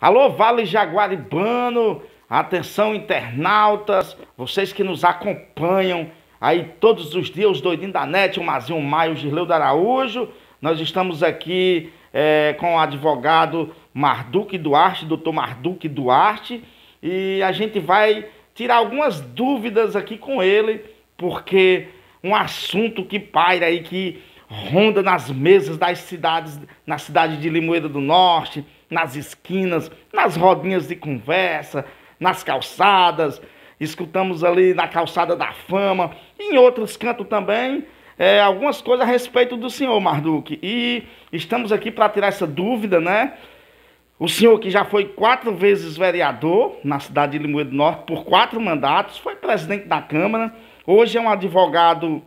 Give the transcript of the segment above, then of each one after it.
Alô, Vale Jaguaribano, atenção internautas, vocês que nos acompanham aí todos os dias, o doidinhos da net, o Mazinho Maio, o da Araújo. Nós estamos aqui é, com o advogado Marduque Duarte, doutor Marduque Duarte, e a gente vai tirar algumas dúvidas aqui com ele, porque um assunto que paira aí, que ronda nas mesas das cidades, na cidade de Limoeiro do Norte, nas esquinas, nas rodinhas de conversa, nas calçadas, escutamos ali na calçada da fama, em outros cantos também, é, algumas coisas a respeito do senhor Marduk. E estamos aqui para tirar essa dúvida, né? O senhor que já foi quatro vezes vereador na cidade de Limoeiro do Norte, por quatro mandatos, foi presidente da Câmara, hoje é um advogado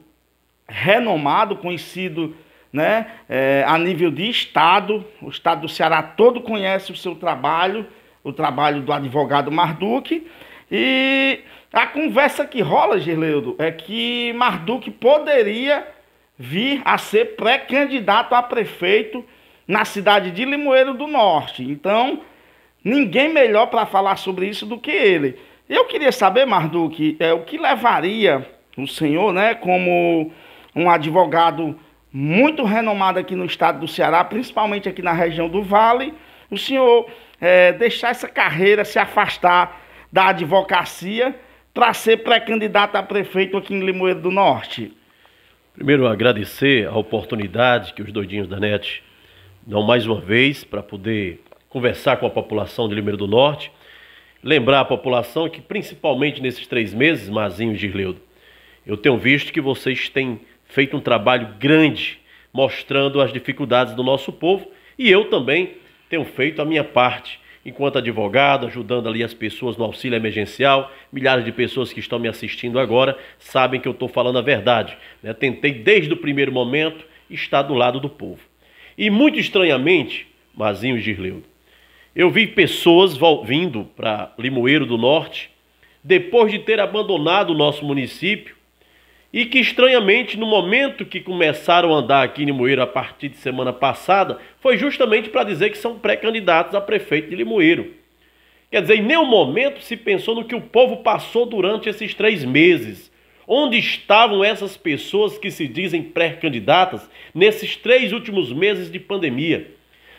renomado, conhecido né, é, a nível de Estado. O Estado do Ceará todo conhece o seu trabalho, o trabalho do advogado Marduk. E a conversa que rola, Gerleudo, é que Marduk poderia vir a ser pré-candidato a prefeito na cidade de Limoeiro do Norte. Então, ninguém melhor para falar sobre isso do que ele. Eu queria saber, Marduk, é, o que levaria o senhor, né, como um advogado muito renomado aqui no estado do Ceará, principalmente aqui na região do Vale, o senhor é, deixar essa carreira, se afastar da advocacia para ser pré-candidato a prefeito aqui em Limoeiro do Norte? Primeiro, agradecer a oportunidade que os doidinhos da NET dão mais uma vez para poder conversar com a população de Limoeiro do Norte. Lembrar a população que, principalmente nesses três meses, Mazinho e Girleudo, eu tenho visto que vocês têm feito um trabalho grande mostrando as dificuldades do nosso povo e eu também tenho feito a minha parte enquanto advogado, ajudando ali as pessoas no auxílio emergencial. Milhares de pessoas que estão me assistindo agora sabem que eu estou falando a verdade. Né? Tentei desde o primeiro momento estar do lado do povo. E muito estranhamente, Mazinho e Girleudo, eu vi pessoas vindo para Limoeiro do Norte depois de ter abandonado o nosso município e que estranhamente no momento que começaram a andar aqui em Limoeiro a partir de semana passada, foi justamente para dizer que são pré-candidatos a prefeito de Limoeiro. Quer dizer, em nenhum momento se pensou no que o povo passou durante esses três meses. Onde estavam essas pessoas que se dizem pré-candidatas nesses três últimos meses de pandemia?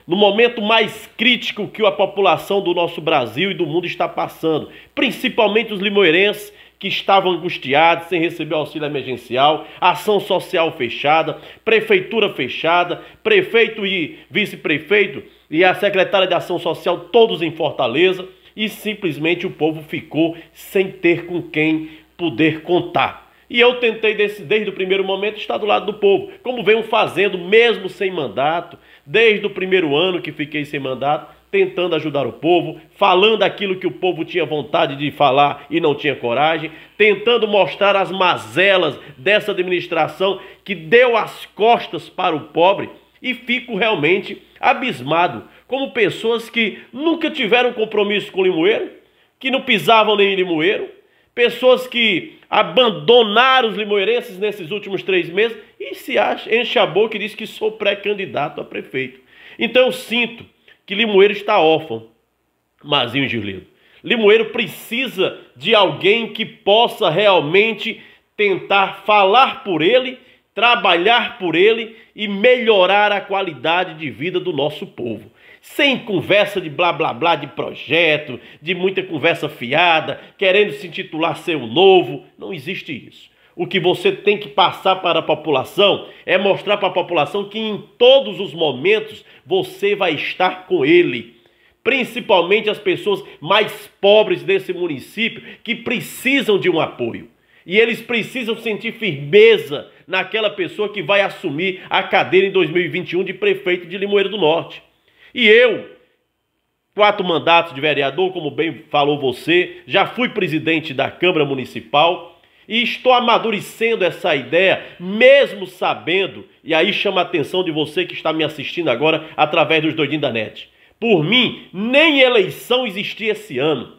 No momento mais crítico que a população do nosso Brasil e do mundo está passando, principalmente os limoeirenses que estavam angustiados, sem receber auxílio emergencial, ação social fechada, prefeitura fechada, prefeito e vice-prefeito e a secretária de ação social todos em Fortaleza e simplesmente o povo ficou sem ter com quem poder contar. E eu tentei desse, desde o primeiro momento estar do lado do povo, como venho fazendo mesmo sem mandato, desde o primeiro ano que fiquei sem mandato, tentando ajudar o povo, falando aquilo que o povo tinha vontade de falar e não tinha coragem, tentando mostrar as mazelas dessa administração que deu as costas para o pobre. E fico realmente abismado, como pessoas que nunca tiveram compromisso com o limoeiro, que não pisavam nem em limoeiro, pessoas que abandonaram os limoeirenses nesses últimos três meses e se acha, enche a boca e diz que sou pré-candidato a prefeito. Então eu sinto que Limoeiro está órfão, Mazinho e Girledo. Limoeiro precisa de alguém que possa realmente tentar falar por ele, trabalhar por ele e melhorar a qualidade de vida do nosso povo. Sem conversa de blá blá blá de projeto, de muita conversa fiada, querendo se intitular seu novo, não existe isso o que você tem que passar para a população é mostrar para a população que em todos os momentos você vai estar com ele. Principalmente as pessoas mais pobres desse município que precisam de um apoio. E eles precisam sentir firmeza naquela pessoa que vai assumir a cadeira em 2021 de prefeito de Limoeiro do Norte. E eu, quatro mandatos de vereador, como bem falou você, já fui presidente da Câmara Municipal e estou amadurecendo essa ideia, mesmo sabendo, e aí chama a atenção de você que está me assistindo agora através dos doidinhos da net. Por mim, nem eleição existia esse ano.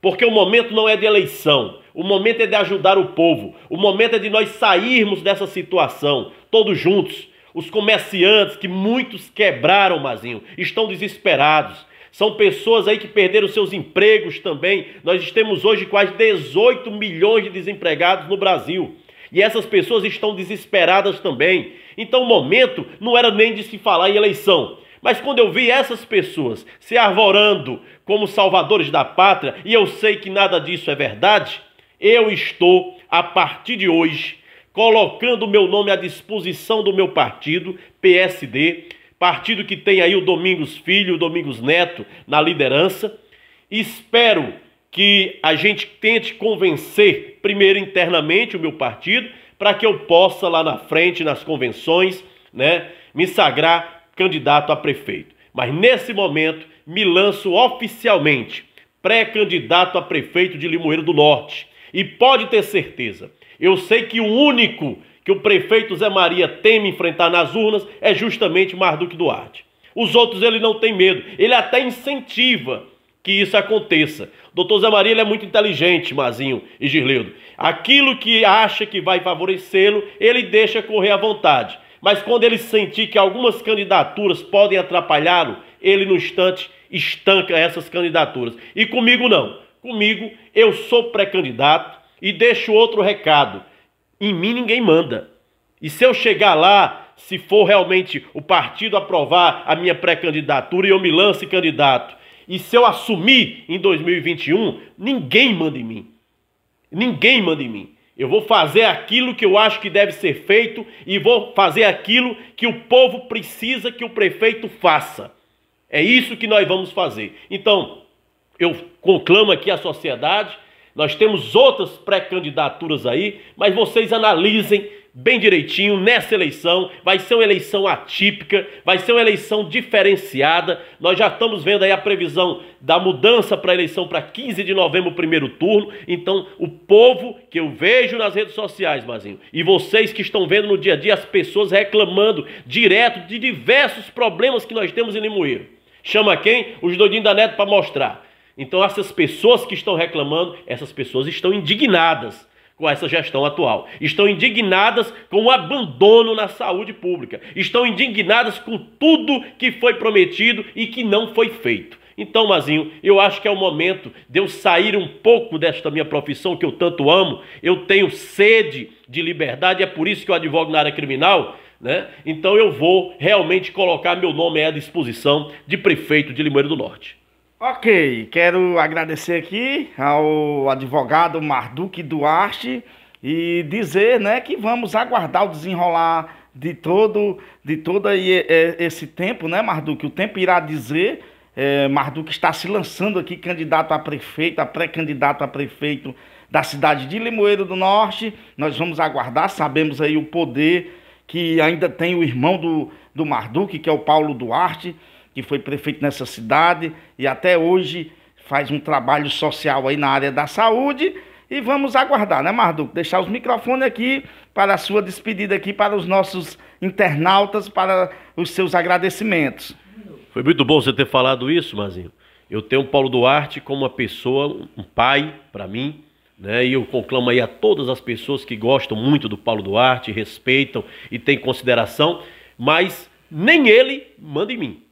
Porque o momento não é de eleição, o momento é de ajudar o povo, o momento é de nós sairmos dessa situação, todos juntos. Os comerciantes que muitos quebraram, Mazinho, estão desesperados. São pessoas aí que perderam seus empregos também. Nós temos hoje quase 18 milhões de desempregados no Brasil. E essas pessoas estão desesperadas também. Então o momento não era nem de se falar em eleição. Mas quando eu vi essas pessoas se arvorando como salvadores da pátria, e eu sei que nada disso é verdade, eu estou, a partir de hoje, colocando o meu nome à disposição do meu partido, PSD, partido que tem aí o Domingos Filho, o Domingos Neto na liderança. Espero que a gente tente convencer, primeiro internamente, o meu partido, para que eu possa lá na frente, nas convenções, né, me sagrar candidato a prefeito. Mas nesse momento, me lanço oficialmente pré-candidato a prefeito de Limoeiro do Norte. E pode ter certeza, eu sei que o único que o prefeito Zé Maria teme enfrentar nas urnas é justamente Marduk Duarte. Os outros ele não tem medo, ele até incentiva que isso aconteça. Doutor Zé Maria ele é muito inteligente, Mazinho e Girleudo. Aquilo que acha que vai favorecê-lo, ele deixa correr à vontade. Mas quando ele sentir que algumas candidaturas podem atrapalhá-lo, ele no instante estanca essas candidaturas. E comigo não. Comigo eu sou pré-candidato e deixo outro recado. Em mim ninguém manda. E se eu chegar lá, se for realmente o partido aprovar a minha pré-candidatura e eu me lance candidato, e se eu assumir em 2021, ninguém manda em mim. Ninguém manda em mim. Eu vou fazer aquilo que eu acho que deve ser feito e vou fazer aquilo que o povo precisa que o prefeito faça. É isso que nós vamos fazer. Então, eu conclamo aqui a sociedade nós temos outras pré-candidaturas aí, mas vocês analisem bem direitinho nessa eleição. Vai ser uma eleição atípica, vai ser uma eleição diferenciada. Nós já estamos vendo aí a previsão da mudança para a eleição para 15 de novembro, primeiro turno. Então, o povo que eu vejo nas redes sociais, Mazinho, e vocês que estão vendo no dia a dia as pessoas reclamando direto de diversos problemas que nós temos em Limoeiro. Chama quem? Os doidinhos da Neto para mostrar. Então, essas pessoas que estão reclamando, essas pessoas estão indignadas com essa gestão atual. Estão indignadas com o abandono na saúde pública. Estão indignadas com tudo que foi prometido e que não foi feito. Então, Mazinho, eu acho que é o momento de eu sair um pouco desta minha profissão que eu tanto amo. Eu tenho sede de liberdade, é por isso que eu advogo na área criminal. Né? Então eu vou realmente colocar meu nome à disposição de prefeito de Limoeiro do Norte. Ok, quero agradecer aqui ao advogado Marduk Duarte e dizer né, que vamos aguardar o desenrolar de todo de todo é, é, esse tempo, né, Marduk? O tempo irá dizer. É, Marduk está se lançando aqui candidato a prefeito, a pré-candidato a prefeito da cidade de Limoeiro do Norte. Nós vamos aguardar, sabemos aí o poder que ainda tem o irmão do, do Marduk, que é o Paulo Duarte que foi prefeito nessa cidade e até hoje faz um trabalho social aí na área da saúde. E vamos aguardar, né, Marduco? Deixar os microfones aqui para a sua despedida aqui para os nossos internautas, para os seus agradecimentos. Foi muito bom você ter falado isso, Mazinho. Eu tenho o Paulo Duarte como uma pessoa, um pai para mim, né? E eu conclamo aí a todas as pessoas que gostam muito do Paulo Duarte, respeitam e têm consideração, mas nem ele manda em mim.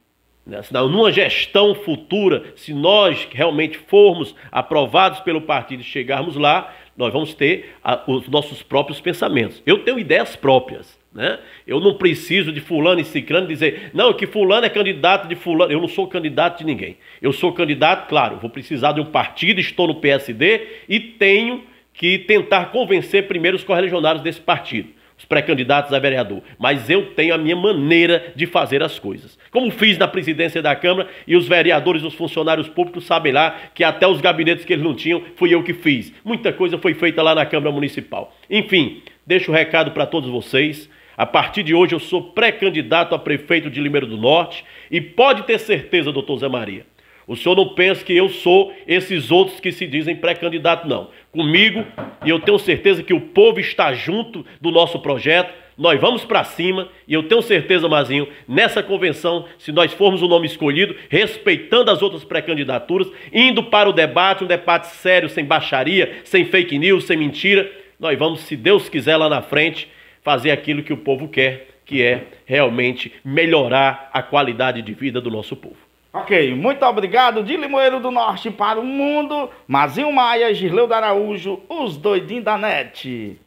Né? numa gestão futura, se nós realmente formos aprovados pelo partido e chegarmos lá, nós vamos ter os nossos próprios pensamentos. Eu tenho ideias próprias. Né? Eu não preciso de fulano e ciclano dizer, não, que fulano é candidato de fulano. Eu não sou candidato de ninguém. Eu sou candidato, claro, vou precisar de um partido, estou no PSD e tenho que tentar convencer primeiro os correligionários desse partido os pré-candidatos a vereador, mas eu tenho a minha maneira de fazer as coisas. Como fiz na presidência da Câmara e os vereadores, os funcionários públicos sabem lá que até os gabinetes que eles não tinham, fui eu que fiz. Muita coisa foi feita lá na Câmara Municipal. Enfim, deixo o um recado para todos vocês. A partir de hoje eu sou pré-candidato a prefeito de Limeiro do Norte e pode ter certeza, doutor Zé Maria, o senhor não pensa que eu sou esses outros que se dizem pré-candidato, não. Comigo, e eu tenho certeza que o povo está junto do nosso projeto, nós vamos para cima, e eu tenho certeza, Mazinho, nessa convenção, se nós formos o nome escolhido, respeitando as outras pré-candidaturas, indo para o debate, um debate sério, sem baixaria, sem fake news, sem mentira, nós vamos, se Deus quiser, lá na frente, fazer aquilo que o povo quer, que é realmente melhorar a qualidade de vida do nosso povo. Ok, muito obrigado de Limoeiro do Norte para o mundo, Mazinho Maia, Gisleu Araújo, os doidinhos da net.